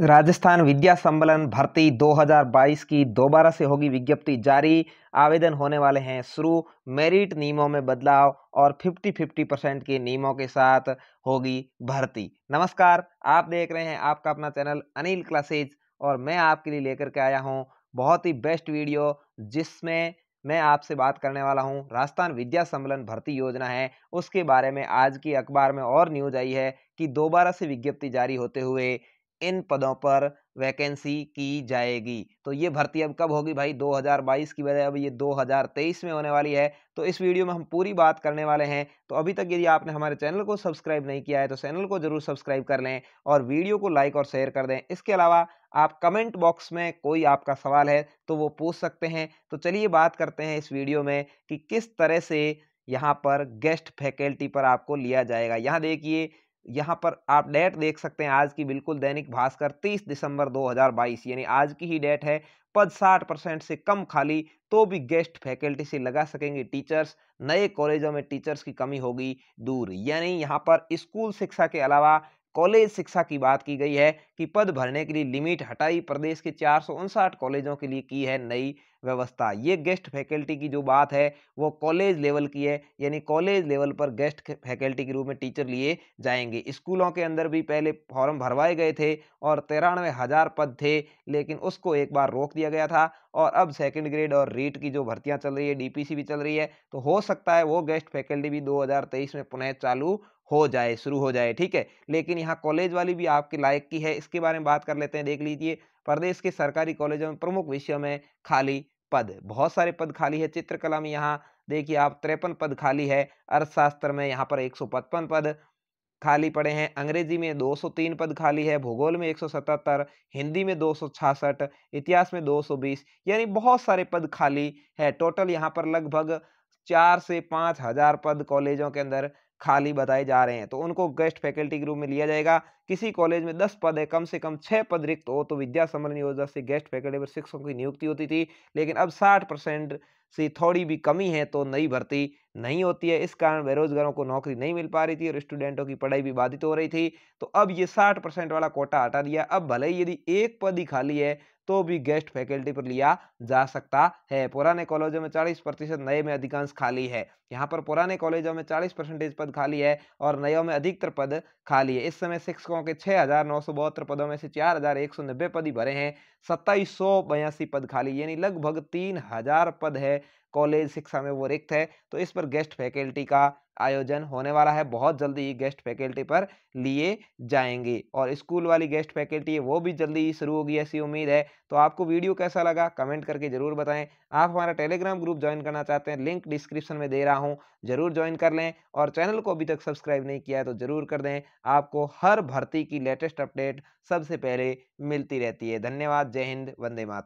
राजस्थान विद्या सम्मेलन भर्ती 2022 की दोबारा से होगी विज्ञप्ति जारी आवेदन होने वाले हैं शुरू मेरिट नियमों में बदलाव और 50 50 परसेंट के नियमों के साथ होगी भर्ती नमस्कार आप देख रहे हैं आपका अपना चैनल अनिल क्लासेज और मैं आपके लिए लेकर के आया हूं बहुत ही बेस्ट वीडियो जिसमें मैं आपसे बात करने वाला हूं राजस्थान विद्या सम्मेलन भर्ती योजना है उसके बारे में आज की अखबार में और न्यूज आई है कि दोबारा से विज्ञप्ति जारी होते हुए इन पदों पर वैकेंसी की जाएगी तो ये भर्ती अब कब होगी भाई 2022 की बजाय अब ये 2023 में होने वाली है तो इस वीडियो में हम पूरी बात करने वाले हैं तो अभी तक यदि आपने हमारे चैनल को सब्सक्राइब नहीं किया है तो चैनल को जरूर सब्सक्राइब कर लें और वीडियो को लाइक और शेयर कर दें इसके अलावा आप कमेंट बॉक्स में कोई आपका सवाल है तो वो पूछ सकते हैं तो चलिए बात करते हैं इस वीडियो में कि किस तरह से यहाँ पर गेस्ट फैकल्टी पर आपको लिया जाएगा यहाँ देखिए यहाँ पर आप डेट देख सकते हैं आज की बिल्कुल दैनिक भास्कर 30 दिसंबर 2022 यानी आज की ही डेट है पद 60 परसेंट से कम खाली तो भी गेस्ट फैकल्टी से लगा सकेंगे टीचर्स नए कॉलेजों में टीचर्स की कमी होगी दूर यानी यहाँ पर स्कूल शिक्षा के अलावा कॉलेज शिक्षा की बात की गई है कि पद भरने के लिए लिमिट हटाई प्रदेश के चार कॉलेजों के लिए की है नई व्यवस्था ये गेस्ट फैकल्टी की जो बात है वो कॉलेज लेवल की है यानी कॉलेज लेवल पर गेस्ट फैकल्टी के रूप में टीचर लिए जाएंगे स्कूलों के अंदर भी पहले फॉर्म भरवाए गए थे और तिरानवे हज़ार पद थे लेकिन उसको एक बार रोक दिया गया था और अब सेकंड ग्रेड और रीट की जो भर्तियां चल रही है डीपीसी भी चल रही है तो हो सकता है वो गेस्ट फैकल्टी भी 2023 में पुनः चालू हो जाए शुरू हो जाए ठीक है लेकिन यहाँ कॉलेज वाली भी आपके लायक की है इसके बारे में बात कर लेते हैं देख लीजिए प्रदेश के सरकारी कॉलेजों में प्रमुख विषयों में खाली पद बहुत सारे पद खाली है चित्रकला में यहाँ देखिए आप त्रेपन पद खाली है अर्थशास्त्र में यहाँ पर एक पद खाली पड़े हैं अंग्रेजी में 203 पद खाली है भूगोल में 177 हिंदी में 266 इतिहास में 220 यानी बहुत सारे पद खाली है टोटल यहाँ पर लगभग चार से पाँच हजार पद कॉलेजों के अंदर खाली बताए जा रहे हैं तो उनको गेस्ट फैकल्टी के रूप में लिया जाएगा किसी कॉलेज में दस पद है कम से कम छः पद रिक्त हो तो विद्या समरण योजना से गेस्ट फैकल्टी पर शिक्षकों की नियुक्ति होती थी लेकिन अब साठ परसेंट से थोड़ी भी कमी है तो नई भर्ती नहीं होती है इस कारण बेरोजगारों को नौकरी नहीं मिल पा रही थी और स्टूडेंटों की पढ़ाई भी बाधित हो रही थी तो अब ये साठ परसेंट वाला कोटा हटा दिया अब भले ही यदि एक पद ही खाली है तो भी गेस्ट फैकल्टी पर लिया जा सकता है पुराने कॉलेजों में चालीस प्रतिशत नए में अधिकांश खाली है यहाँ पर पुराने कॉलेजों में चालीस परसेंटेज पद खाली है और नयों में अधिकतर पद खाली है इस समय शिक्षकों के छः हज़ार नौ सौ बहत्तर पदों में से चार हज़ार एक सौ नब्बे पद ही भरे हैं सत्ताईस सौ बयासी पद खाली यानी लगभग तीन हज़ार पद है कॉलेज शिक्षा में वो रिक्त है तो इस पर गेस्ट फैकल्टी का आयोजन होने वाला है बहुत जल्दी ही गेस्ट फैकल्टी पर लिए जाएंगे और स्कूल वाली गेस्ट फैकल्टी है वो भी जल्दी ही शुरू होगी ऐसी उम्मीद है तो आपको वीडियो कैसा लगा कमेंट करके ज़रूर बताएं आप हमारा टेलीग्राम ग्रुप ज्वाइन करना चाहते हैं लिंक डिस्क्रिप्शन में दे रहा हूँ ज़रूर ज्वाइन कर लें और चैनल को अभी तक सब्सक्राइब नहीं किया है तो ज़रूर कर दें आपको हर भर्ती की लेटेस्ट अपडेट सबसे पहले मिलती रहती है धन्यवाद जय हिंद वंदे मातृ